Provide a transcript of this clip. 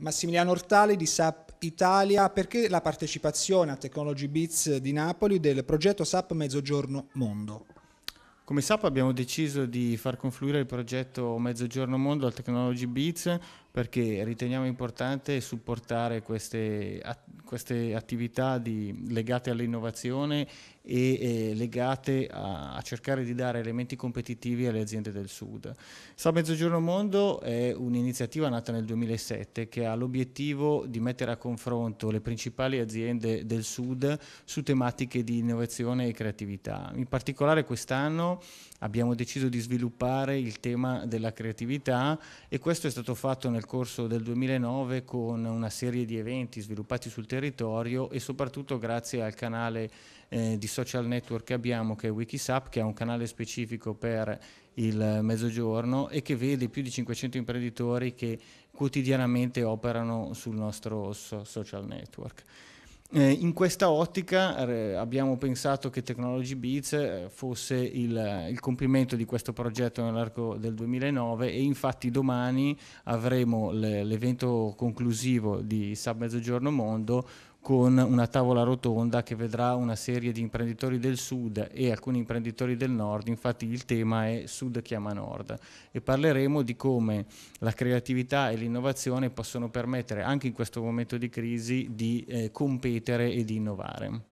Massimiliano Ortali di SAP Italia, perché la partecipazione a Technology Bits di Napoli del progetto SAP Mezzogiorno Mondo? Come SAP abbiamo deciso di far confluire il progetto Mezzogiorno Mondo al Technology Beats perché riteniamo importante supportare queste, queste attività di, legate all'innovazione e, e legate a, a, cercare di dare elementi competitivi alle aziende del Sud. Sa Mezzogiorno Mondo è un'iniziativa nata nel 2007 che ha l'obiettivo di mettere a confronto le principali aziende del Sud su tematiche di innovazione e creatività. In particolare quest'anno abbiamo deciso di sviluppare il tema della creatività e questo è stato fatto nel corso del 2009 con una serie di eventi sviluppati sul territorio e soprattutto grazie al canale eh, di social network che abbiamo che è Wikisap che è un canale specifico per il mezzogiorno e che vede più di 500 imprenditori che quotidianamente operano sul nostro social network. Eh, in questa ottica eh, abbiamo pensato che Technology Beats eh, fosse il, il, compimento di questo progetto nell'arco del 2009 e infatti domani avremo l'evento conclusivo di Sub Mezzogiorno Mondo con una tavola rotonda che vedrà una serie di imprenditori del sud e alcuni imprenditori del nord, infatti il tema è Sud chiama Nord e parleremo di come la creatività e l'innovazione possono permettere anche in questo momento di crisi di eh, competere e di innovare.